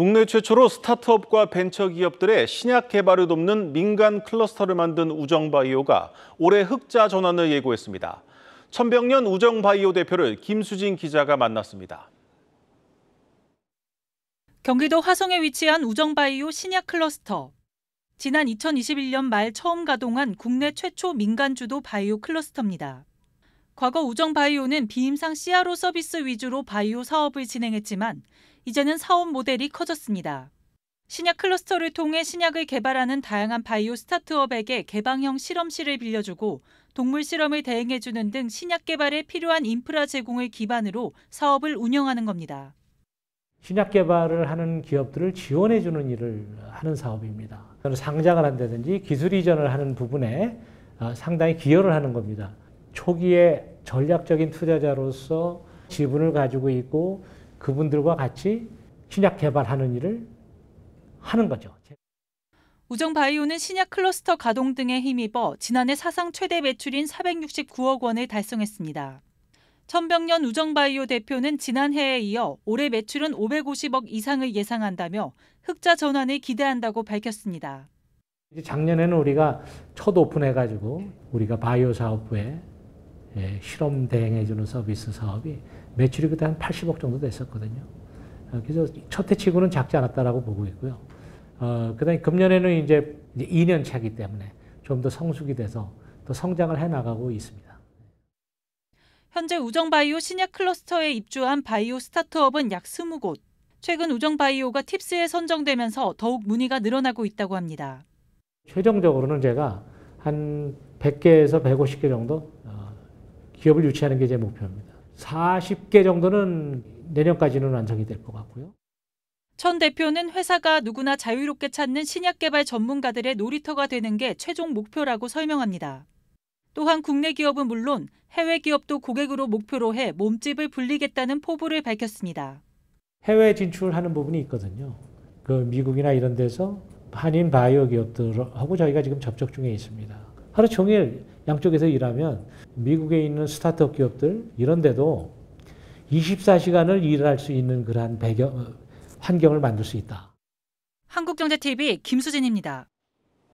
국내 최초로 스타트업과 벤처기업들의 신약 개발을 돕는 민간 클러스터를 만든 우정바이오가 올해 흑자 전환을 예고했습니다. 천병년 우정바이오 대표를 김수진 기자가 만났습니다. 경기도 화성에 위치한 우정바이오 신약 클러스터. 지난 2021년 말 처음 가동한 국내 최초 민간주도 바이오 클러스터입니다. 과거 우정바이오는 비임상 CRO 서비스 위주로 바이오 사업을 진행했지만 이제는 사업 모델이 커졌습니다. 신약 클러스터를 통해 신약을 개발하는 다양한 바이오 스타트업에게 개방형 실험실을 빌려주고 동물 실험을 대행해주는 등 신약 개발에 필요한 인프라 제공을 기반으로 사업을 운영하는 겁니다. 신약 개발을 하는 기업들을 지원해주는 일을 하는 사업입니다. 상장을 한다든지 기술 이전을 하는 부분에 아, 상당히 기여를 하는 겁니다. 초기에 전략적인 투자자로서 지분을 가지고 있고 그분들과 같이 신약 개발하는 일을 하는 거죠. 우정바이오는 신약 클러스터 가동 등에 힘입어 지난해 사상 최대 매출인 469억 원을 달성했습니다. 천병년 우정바이오 대표는 지난해에 이어 올해 매출은 550억 이상을 예상한다며 흑자 전환을 기대한다고 밝혔습니다. 작년에는 우리가 첫 오픈해가지고 우리가 바이오 사업부에 예, 실험 대행해주는 서비스 사업이 매출이 그때 한 80억 정도 됐었거든요. 어, 그래서 첫 해치고는 작지 않았다라고 보고 있고요. 어, 그다음에 금년에는 이제 2년 차기 때문에 좀 더 성숙이 돼서 더 성장을 해 나가고 있습니다. 현재 우정바이오 신약 클러스터에 입주한 바이오 스타트업은 약 20곳. 최근 우정바이오가 팁스에 선정되면서 더욱 문의가 늘어나고 있다고 합니다. 최종적으로는 제가 한 100개에서 150개 정도 기업을 유치하는 게 제 목표입니다. 40개 정도는 내년까지는 완성이 될 것 같고요. 천 대표는 회사가 누구나 자유롭게 찾는 신약 개발 전문가들의 놀이터가 되는 게 최종 목표라고 설명합니다. 또한 국내 기업은 물론 해외 기업도 고객으로 목표로 해 몸집을 불리겠다는 포부를 밝혔습니다. 해외 진출하는 부분이 있거든요. 그 미국이나 이런 데서 한인 바이오 기업들하고 저희가 지금 접촉 중에 있습니다. 하루 종일 양쪽에서 일하면 미국에 있는 스타트업 기업들 이런 데도 24시간을 일할 수 있는 그러한 배경, 환경을 만들 수 있다. 한국경제TV 김수진입니다.